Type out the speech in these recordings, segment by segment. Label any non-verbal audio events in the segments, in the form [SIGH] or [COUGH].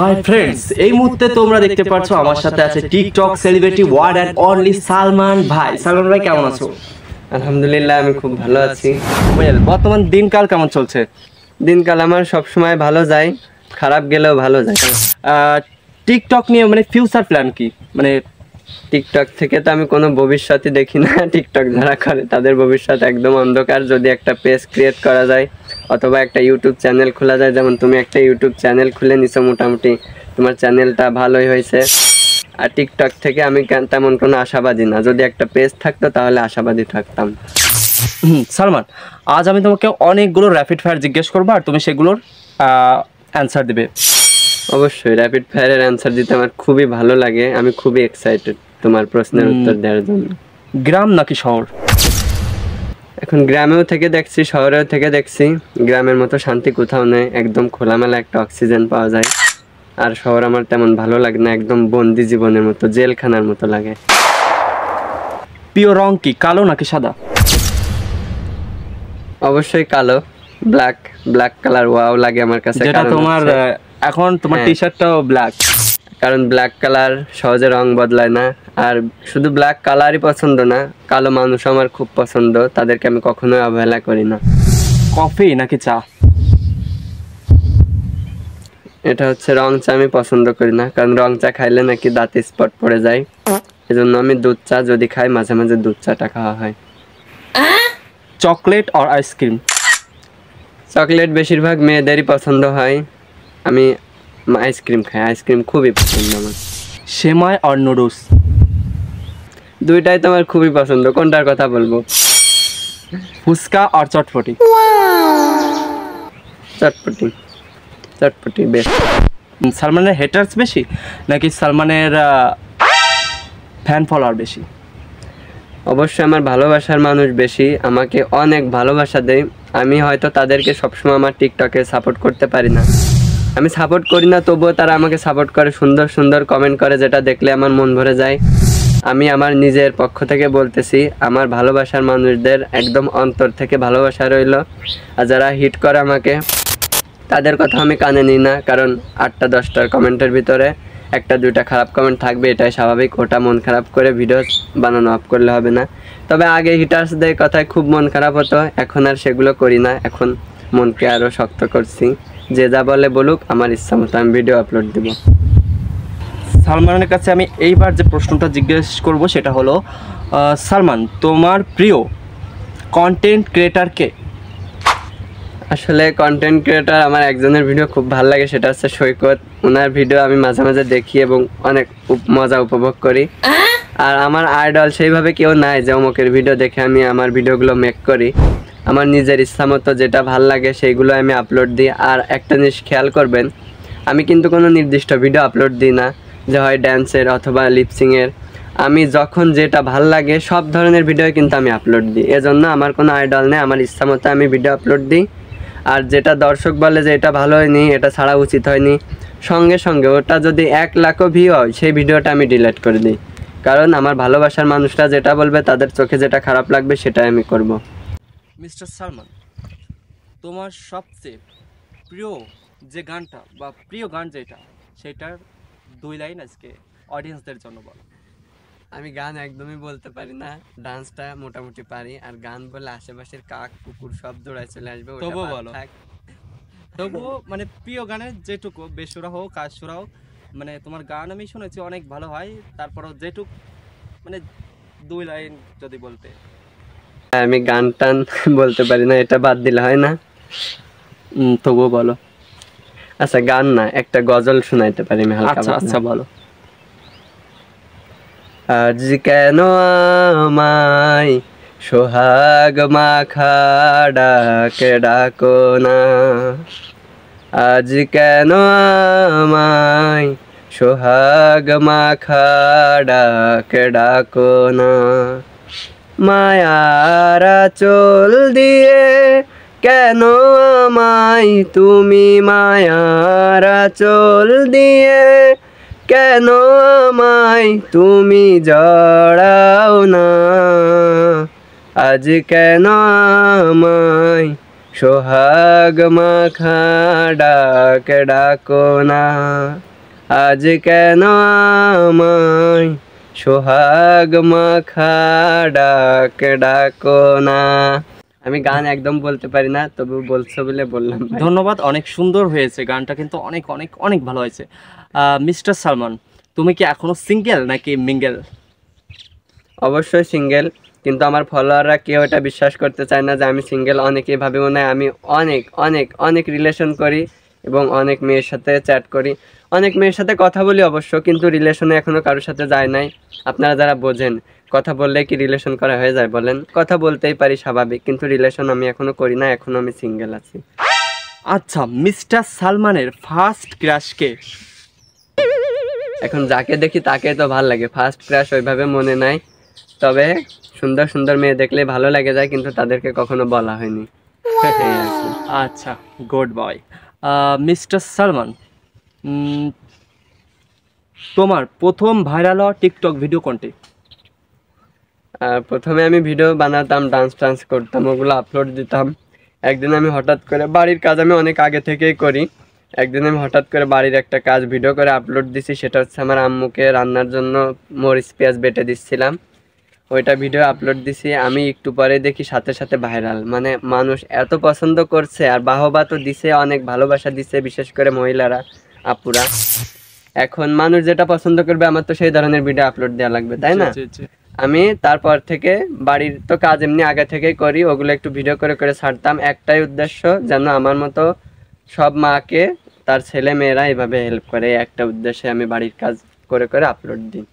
hi friends এই মুহূর্তে তোমরা দেখতে পাচ্ছ আমার সাথে আছে TikTok celebrity world and only Salman ভাই সালমান ভাই কেমন আছো আলহামদুলিল্লাহ আমি খুব ভালো আছি বর্তমান দিনকাল কেমন চলছে দিনকাল আমার সব সময় ভালো যায় খারাপ গেলেও ভালো যায় টিকটক নিয়ে মানে ফিউচার প্ল্যান কি মানে টিকটক থেকে তো আমি কোনো ভবিষ্যতে দেখি না টিকটক [LAUGHS] যারা করে তাদের ভবিষ্যৎ একদম অন্ধকার যদি একটা পেজ ক্রিয়েট করা যায় অথবা একটা ইউটিউব চ্যানেল খোলা যায় যেমন তুমি একটা ইউটিউব চ্যানেল খুলে নিছো মোটামুটি তোমার চ্যানেলটা ভালোই হয়েছে আর টিকটক থেকে আমি তেমন কোনো আশাবাদী না যদি একটা পেজ থাকতো তাহলে আশাবাদী থাকতাম সালমান আজ আমি তোমাকে অনেকগুলো র্যাপিড ফায়ার জিজ্ঞেস করবো আর তুমি সেগুলোর অ্যান্সার দেবে অবশ্যই র্যাপিড ফায়ারের অ্যান্সার দিতে আমার খুবই ভালো লাগে আমি খুবই এক্সাইটেড তোমার প্রশ্নের উত্তর দেওয়ার জন্য গ্রাম নাকি শহর এখন গ্রামেও থেকে দেখছি শহরেও থেকে দেখছি গ্রামের মতো শান্তি কোথাও নেই একদম খোলামেলা একটা অক্সিজেন পাওয়া যায় আর শহর আমার তেমন ভালো লাগে না একদম বন্দি জীবনের মতো জেলখানার মতো লাগে প্রিয় রং কি কালো নাকি সাদা অবশ্যই কালো ব্ল্যাক ব্ল্যাক কালার ওয়াও লাগে আমার কাছে যেটা তোমার এখন তোমার টি শার্টটাও ব্ল্যাক কারণ ব্ল্যাক কালার সহজে রং বদলায় না আর শুধু ব্ল্যাক কালারই পছন্দ না কালো মানুষ আমার খুব পছন্দ তাদেরকে আমি কখনোই অবহেলা করি না কফি নাকি চা এটা হচ্ছে রং চা আমি পছন্দ করি না কারণ রং চা খাইলে নাকি দাঁতে স্পট পড়ে যায় এজন্য আমি দুধ চা যদি খাই মাঝে মাঝে দুধ চাটা খাওয়া হয় চকলেট আর আইসক্রিম চকলেট বেশিরভাগ মেয়েদেরই পছন্দ হয় আমি আইসক্রিম খাই আইসক্রিম খুবই পছন্দ আমার সেমাই আর নুডলস দুইটাই তোমার খুবই পছন্দ কোনটার কথা বলবো ফুচকা আর চটপটি চটপটি চটপটি বেশ সালমানের হেটার্স বেশি নাকি সালমানের ফ্যান ফলোয়ার বেশি অবশ্যই আমার ভালোবাসার মানুষ বেশি আমাকে অনেক ভালোবাসা দেয় আমি হয়তো তাদেরকে সবসময় আমার টিকটকে সাপোর্ট করতে পারি না আমি সাপোর্ট করি না তবুও তারা আমাকে সাপোর্ট করে সুন্দর সুন্দর কমেন্ট করে যেটা দেখলে আমার মন ভরে যায় আমি আমার নিজের পক্ষ থেকে বলতেছি আমার ভালোবাসার মানুষদের একদম অন্তর থেকে ভালোবাসা রইল আর যারা হিট করে আমাকে তাদের কথা আমি কানে নিই না কারণ আটটা দশটার কমেন্টের ভিতরে একটা দুটা খারাপ কমেন্ট থাকবে এটাই স্বাভাবিক ওটা মন খারাপ করে ভিডিও বানানো আপ করলে হবে না তবে আগে হিটার্সদের কথায় খুব মন খারাপ হতো এখন আর সেগুলো করি না এখন মনকে আরও শক্ত করছি যে যা বলে বলুক আমার ইচ্ছা মতো আমি ভিডিও আপলোড দেবো সালমানের কাছে আমি এইবার যে প্রশ্নটা জিজ্ঞেস করব সেটা হলো সালমান তোমার প্রিয় কন্টেন্ট ক্রিয়েটার কে আসলে কন্টেন্ট ক্রিয়েটার আমার একজনের ভিডিও খুব ভালো লাগে সেটা হচ্ছে সৈকত ওনার ভিডিও আমি মাঝে মাঝে দেখি এবং অনেক মজা উপভোগ করি আর আমার আইডল সেইভাবে কেউ নাই যে অমুকের ভিডিও দেখে আমি আমার ভিডিওগুলো মেক করি আমার নিজের ইচ্ছা মতো যেটা ভাল লাগে সেইগুলো আমি আপলোড দিই আর একটা জিনিস খেয়াল করবেন আমি কিন্তু কোনো নির্দিষ্ট ভিডিও আপলোড দিই না যে হয় ড্যান্সের অথবা লিপসিংয়ের আমি যখন যেটা ভাল লাগে সব ধরনের ভিডিও কিন্তু আমি আপলোড দিই এজন্য আমার কোনো আইডল নেই আমার ইচ্ছা মতো আমি ভিডিও আপলোড দিই আর যেটা দর্শক বলে যে এটা ভালো হয়নি এটা ছাড়া উচিত হয়নি সঙ্গে সঙ্গে ওটা যদি এক লাখও ভিউ হয় সেই ভিডিওটা আমি ডিলিট করে দিই কারণ আমার ভালোবাসার মানুষরা যেটা বলবে তাদের চোখে যেটা খারাপ লাগবে সেটাই আমি করব মিস্টার সালমান তোমার সবচেয়ে প্রিয় যে গানটা বা প্রিয় গান যেটা সেটার দুই লাইন আজকে অডিয়েন্সদের জন্য বল আমি গান একদমই বলতে পারি না ডান্সটা মোটামুটি পারি আর গান বলে আশেপাশের কাক কুকুর সব দৌড়ায় চলে আসবে তবুও বলো তবুও মানে প্রিয় গানের যেটুকু বেসুরা হোক কাসুরা হোক মানে তোমার গান আমি শুনেছি অনেক ভালো হয় তারপরও যেটুক মানে দুই লাইন যদি বলতে আমি গান টান বলতে পারি না এটা বাদ দিলে হয় না তবুও বলো আচ্ছা গান না একটা গজল শোনাইতে পারি আমি হালকা আচ্ছা আচ্ছা বলো আজ কেন আমায় সোহাগ মাখা ডাকে ডাকো না আজ কেন আমায় সোহাগ মাখা ডাকে ডাকো না মায়ারা চল দিয়ে কেন আমায় তুমি মায়ার চল দিয়ে কেন আমায় তুমি জড়াও না আজ কেন আমায় সোহাগ মাখা ডাক ডাকো না আজ কেন আমায় সোহাগ মাখা ডাক ডাকো না আমি গান একদম বলতে পারি না তবে বলছো বলে বললাম ধন্যবাদ অনেক সুন্দর হয়েছে গানটা কিন্তু অনেক অনেক অনেক ভালো হয়েছে মিস্টার সালমান তুমি কি এখনো সিঙ্গেল নাকি মিঙ্গেল অবশ্যই সিঙ্গেল কিন্তু আমার ফলোয়াররা কেউ এটা বিশ্বাস করতে চায় না যে আমি সিঙ্গেল অনেকেই ভাবে মনে হয় আমি অনেক অনেক অনেক রিলেশন করি এবং অনেক মেয়ের সাথে চ্যাট করি অনেক মেয়ের সাথে কথা বলি অবশ্য কিন্তু রিলেশনে এখনও কারোর সাথে যায় নাই আপনারা যারা বোঝেন কথা বললে কি রিলেশন করা হয়ে যায় বলেন কথা বলতেই পারি স্বাভাবিক কিন্তু রিলেশন আমি এখনো করি না এখনো আমি সিঙ্গেল আছি আচ্ছা মিস্টার সালমানের ফার্স্ট ক্রাশকে এখন যাকে দেখি তাকে তো ভাল লাগে ফার্স্ট ক্রাশ ওইভাবে মনে নাই তবে সুন্দর সুন্দর মেয়ে দেখলে ভালো লাগে যায় কিন্তু তাদেরকে কখনো বলা হয়নি আচ্ছা গুড বয় মিস্টার সালমান তোমার প্রথম ভাইরাল হওয়া টিকটক ভিডিও কোনটি প্রথমে আমি ভিডিও বানাতাম ডান্স টান্স করতাম ওগুলো আপলোড দিতাম একদিন আমি হঠাৎ করে বাড়ির কাজ আমি অনেক আগে থেকেই করি একদিন আমি হঠাৎ করে বাড়ির একটা কাজ ভিডিও করে আপলোড দিছি সেটা হচ্ছে আমার আম্মুকে রান্নার জন্য মরিচ পেঁয়াজ বেটে দিচ্ছিলাম ওইটা ভিডিও আপলোড দিছি আমি একটু পরে দেখি সাথে সাথে ভাইরাল মানে মানুষ এত পছন্দ করছে আর বাহবা তো দিছে অনেক ভালোবাসা দিছে বিশেষ করে মহিলারা আপুরা এখন মানুষ যেটা পছন্দ করবে আমার তো সেই ধরনের ভিডিও আপলোড দেওয়া লাগবে তাই না আমি তারপর থেকে বাড়ির তো কাজ এমনি আগে থেকেই করি ওগুলো একটু ভিডিও করে করে ছাড়তাম একটাই উদ্দেশ্য যেন আমার মতো সব মাকে তার ছেলে মেয়েরা এভাবে হেল্প করে একটা উদ্দেশ্যে আমি বাড়ির কাজ করে করে আপলোড দিই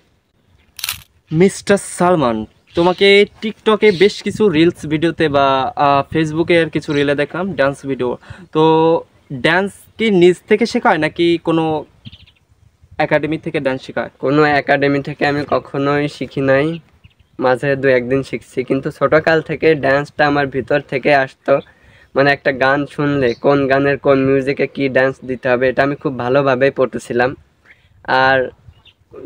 মিস্টার সালমান তোমাকে টিকটকে বেশ কিছু রিলস ভিডিওতে বা ফেসবুকে আর কিছু রিলে দেখলাম ডান্স ভিডিও তো ডান্স কি নিজ থেকে শেখায় নাকি কোনো একাডেমি থেকে ডান্স শেখায় কোনো একাডেমি থেকে আমি কখনোই শিখি নাই মাঝে দু একদিন শিখছি কিন্তু ছোটোকাল থেকে ডান্সটা আমার ভিতর থেকে আসতো মানে একটা গান শুনলে কোন গানের কোন মিউজিকে কি ডান্স দিতে হবে এটা আমি খুব ভালোভাবেই পড়তেছিলাম আর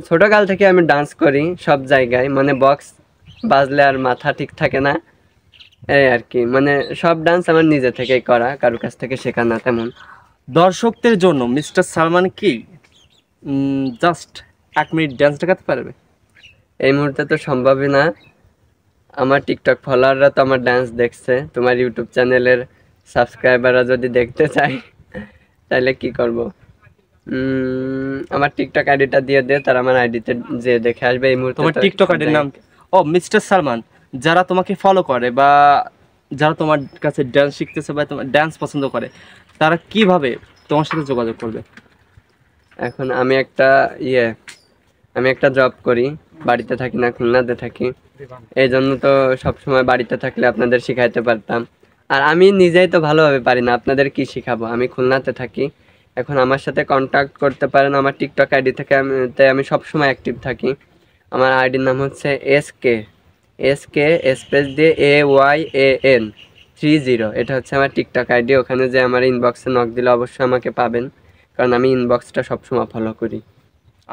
ছোটকাল থেকে আমি ডান্স করি সব জায়গায় মানে বক্স বাজলে আর মাথা ঠিক থাকে না এই আর কি মানে সব ডান্স আমার নিজে থেকেই করা কারো কাছ থেকে শেখা না তেমন দর্শকদের জন্য মিস্টার সালমান কি জাস্ট এক মিনিট ডান্স দেখাতে পারবে এই মুহূর্তে তো সম্ভবই না আমার টিকটক ফলোয়াররা তো আমার ডান্স দেখছে তোমার ইউটিউব চ্যানেলের সাবস্ক্রাইবাররা যদি দেখতে চায় তাহলে কি করব আমার টিকটক আইডিটা দিয়ে দে তারা আমার আইডিতে যে দেখে আসবে এই মুহূর্তে তোমার টিকটক আইডির নাম ও মিস্টার সালমান যারা তোমাকে ফলো করে বা যারা তোমার কাছে ডান্স শিখতেছে বা তোমার ডান্স পছন্দ করে তারা কিভাবে তোমার সাথে যোগাযোগ করবে এখন আমি একটা ইয়ে আমি একটা জব করি বাড়িতে থাকি না খুলনাতে থাকি এই জন্য তো সবসময় বাড়িতে থাকলে আপনাদের শেখাইতে পারতাম আর আমি নিজেই তো ভালোভাবে পারি না আপনাদের কি শেখাবো আমি খুলনাতে থাকি এখন আমার সাথে কন্ট্যাক্ট করতে পারেন আমার টিকটক আইডি থেকে আমি তাই আমি সবসময় অ্যাক্টিভ থাকি আমার আইডির নাম হচ্ছে S K S K space দিয়ে A Y A N three zero এটা হচ্ছে আমার টিকটক আইডি ওখানে যে আমার ইনবক্সে নক দিলে অবশ্যই আমাকে পাবেন কারণ আমি ইনবক্সটা সবসময় ফলো করি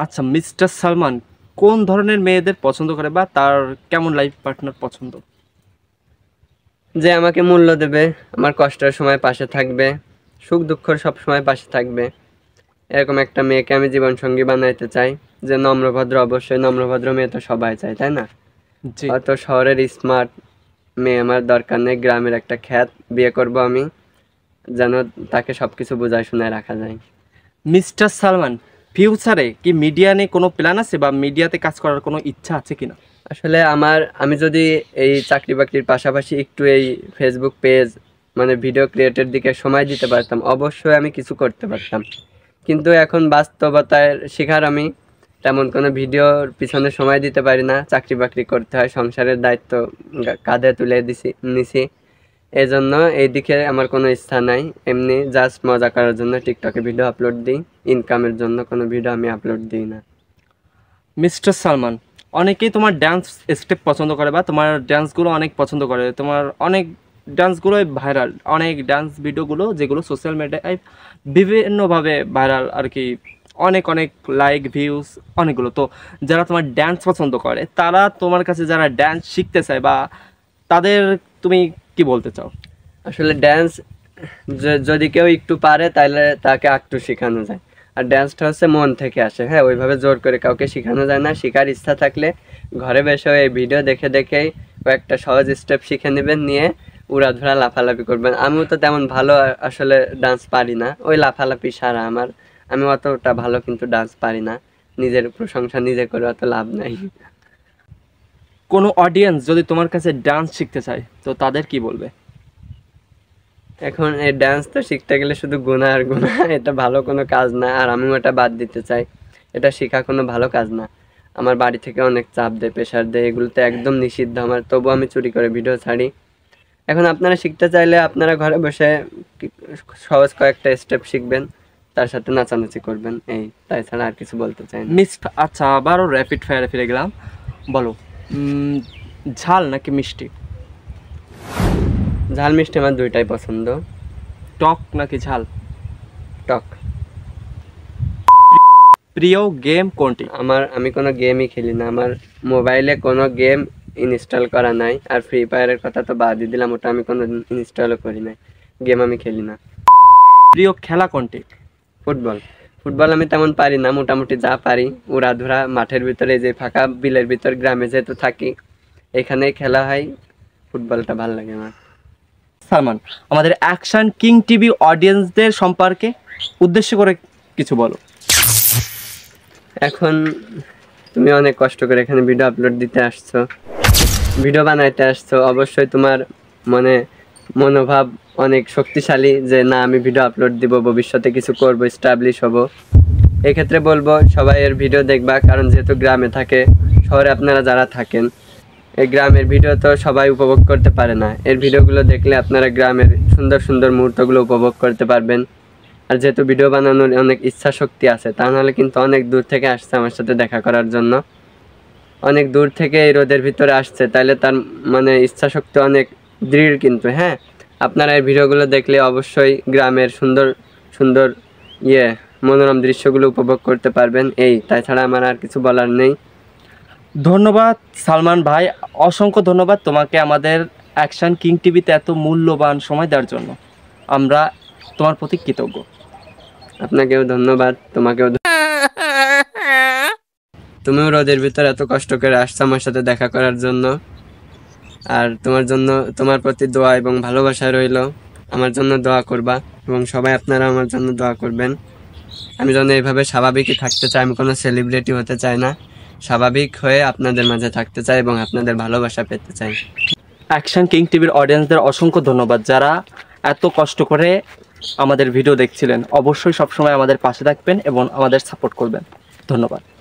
আচ্ছা মিস্টার সালমান কোন ধরনের মেয়েদের পছন্দ করে বা তার কেমন লাইফ পার্টনার পছন্দ যে আমাকে মূল্য দেবে আমার কষ্টের সময় পাশে থাকবে সুখ দুঃখ সব সময় পাশে থাকবে এরকম একটা মেয়েকে আমি জীবন সঙ্গী বানাইতে চাই যে নম্রভদ্র অবশ্যই নম্রভদ্র মেয়ে তো সবাই চাই তাই না অত শহরের স্মার্ট মেয়ে আমার দরকার নেই গ্রামের একটা খ্যাত বিয়ে করব আমি যেন তাকে সবকিছু বোঝায় শোনায় রাখা যায় মিস্টার সালমান ফিউচারে কি মিডিয়া নিয়ে কোনো প্ল্যান আছে বা মিডিয়াতে কাজ করার কোনো ইচ্ছা আছে কিনা আসলে আমার আমি যদি এই চাকরি বাকরির পাশাপাশি একটু এই ফেসবুক পেজ মানে ভিডিও ক্রিয়েটের দিকে সময় দিতে পারতাম অবশ্যই আমি কিছু করতে পারতাম কিন্তু এখন বাস্তবতার শিকার আমি তেমন কোনো ভিডিওর পিছনে সময় দিতে পারি না চাকরি বাকরি করতে হয় সংসারের দায়িত্ব কাঁধে তুলে দিছি নিছি এজন্য এইদিকে আমার কোনো ইচ্ছা নাই এমনি জাস্ট মজা করার জন্য টিকটকে ভিডিও আপলোড দিই ইনকামের জন্য কোনো ভিডিও আমি আপলোড দিই না মিস্টার সালমান অনেকেই তোমার ড্যান্স স্টেপ পছন্দ করে বা তোমার ড্যান্সগুলো অনেক পছন্দ করে তোমার অনেক ডান্সগুলোই ভাইরাল অনেক ডান্স ভিডিওগুলো যেগুলো সোশ্যাল মিডিয়ায় বিভিন্নভাবে ভাইরাল আর কি অনেক অনেক লাইক ভিউজ অনেকগুলো তো যারা তোমার ড্যান্স পছন্দ করে তারা তোমার কাছে যারা ড্যান্স শিখতে চায় বা তাদের তুমি কি বলতে চাও আসলে ড্যান্স যদি কেউ একটু পারে তাহলে তাকে একটু শেখানো যায় আর ড্যান্সটা হচ্ছে মন থেকে আসে হ্যাঁ ওইভাবে জোর করে কাউকে শেখানো যায় না শেখার ইচ্ছা থাকলে ঘরে বসে এই ভিডিও দেখে দেখেই কয়েকটা সহজ স্টেপ শিখে নেবেন নিয়ে উড়াধুরা লাফালাফি করবেন আমিও তো তেমন ভালো আসলে ডান্স পারি না ওই লাফালাফি সারা আমার আমি অতটা ভালো কিন্তু ডান্স পারি না নিজের প্রশংসা নিজে করে অত লাভ নাই কোনো অডিয়েন্স যদি তোমার কাছে ডান্স শিখতে চায় তো তাদের কি বলবে এখন এই ডান্স তো শিখতে গেলে শুধু গুণা আর গুণা এটা ভালো কোনো কাজ না আর আমিও এটা বাদ দিতে চাই এটা শেখা কোনো ভালো কাজ না আমার বাড়ি থেকে অনেক চাপ দেয় প্রেশার দেয় এগুলো তো একদম নিষিদ্ধ আমার তবু আমি চুরি করে ভিডিও ছাড়ি এখন আপনারা শিখতে চাইলে আপনারা ঘরে বসে সহজ কয়েকটা স্টেপ শিখবেন তার সাথে নাচানাচি করবেন এই তাই ছাড়া আর কিছু বলতে চাই মিস আচ্ছা আবারও র্যাপিড ফায়ারে ফিরে গেলাম বলো ঝাল নাকি মিষ্টি ঝাল মিষ্টি আমার দুইটাই পছন্দ টক নাকি ঝাল টক প্রিয় গেম কোনটি আমার আমি কোনো গেমই খেলি না আমার মোবাইলে কোনো গেম ইনস্টল করা নাই আর ফ্রি ফায়ারের কথা তো বাদই দিলাম ওটা আমি কোনো ইনস্টলও করি নাই গেম আমি খেলি না প্রিয় খেলা কোনটি ফুটবল ফুটবল আমি তেমন পারি না মোটামুটি যা পারি উড়াধুরা মাঠের ভিতরে যে ফাঁকা বিলের ভিতর গ্রামে যেহেতু থাকি এখানে খেলা হয় ফুটবলটা ভালো লাগে আমার সালমান আমাদের অ্যাকশন কিং টিভি অডিয়েন্সদের সম্পর্কে উদ্দেশ্য করে কিছু বলো এখন তুমি অনেক কষ্ট করে এখানে ভিডিও আপলোড দিতে আসছো ভিডিও বানাইতে আসছো অবশ্যই তোমার মানে মনোভাব অনেক শক্তিশালী যে না আমি ভিডিও আপলোড দিব ভবিষ্যতে কিছু করব স্টাবলিশ হব এক্ষেত্রে বলবো সবাই এর ভিডিও দেখবা কারণ যেহেতু গ্রামে থাকে শহরে আপনারা যারা থাকেন এই গ্রামের ভিডিও তো সবাই উপভোগ করতে পারে না এর ভিডিওগুলো দেখলে আপনারা গ্রামের সুন্দর সুন্দর মুহূর্তগুলো উপভোগ করতে পারবেন আর যেহেতু ভিডিও বানানোর অনেক ইচ্ছা শক্তি আছে তা নাহলে কিন্তু অনেক দূর থেকে আসছে আমার সাথে দেখা করার জন্য অনেক দূর থেকে এই রোদের ভিতরে আসছে তাহলে তার মানে ইচ্ছা শক্তি অনেক দৃঢ় কিন্তু হ্যাঁ আপনারা এই ভিডিওগুলো দেখলে অবশ্যই গ্রামের সুন্দর সুন্দর ইয়ে মনোরম দৃশ্যগুলো উপভোগ করতে পারবেন এই তাছাড়া আমার আর কিছু বলার নেই ধন্যবাদ সালমান ভাই অসংখ্য ধন্যবাদ তোমাকে আমাদের অ্যাকশন কিং টিভিতে এত মূল্যবান সময় দেওয়ার জন্য আমরা তোমার প্রতি কৃতজ্ঞ আপনাকেও ধন্যবাদ তোমাকেও তুমিও রোদের ভিতর এত কষ্ট করে আসছো আমার সাথে দেখা করার জন্য আর তোমার জন্য তোমার প্রতি দোয়া এবং ভালোবাসা রইল আমার জন্য দোয়া করবা এবং সবাই আপনারা আমার জন্য দোয়া করবেন আমি যেন এইভাবে স্বাভাবিকই থাকতে চাই আমি কোনো সেলিব্রিটি হতে চাই না স্বাভাবিক হয়ে আপনাদের মাঝে থাকতে চাই এবং আপনাদের ভালোবাসা পেতে চাই অ্যাকশন কিং টিভির অডিয়েন্সদের অসংখ্য ধন্যবাদ যারা এত কষ্ট করে আমাদের ভিডিও দেখছিলেন অবশ্যই সবসময় আমাদের পাশে থাকবেন এবং আমাদের সাপোর্ট করবেন ধন্যবাদ